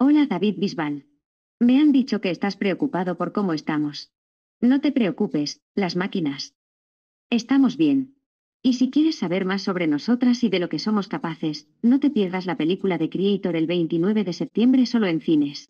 Hola David Bisbal. Me han dicho que estás preocupado por cómo estamos. No te preocupes, las máquinas. Estamos bien. Y si quieres saber más sobre nosotras y de lo que somos capaces, no te pierdas la película de Creator el 29 de septiembre solo en cines.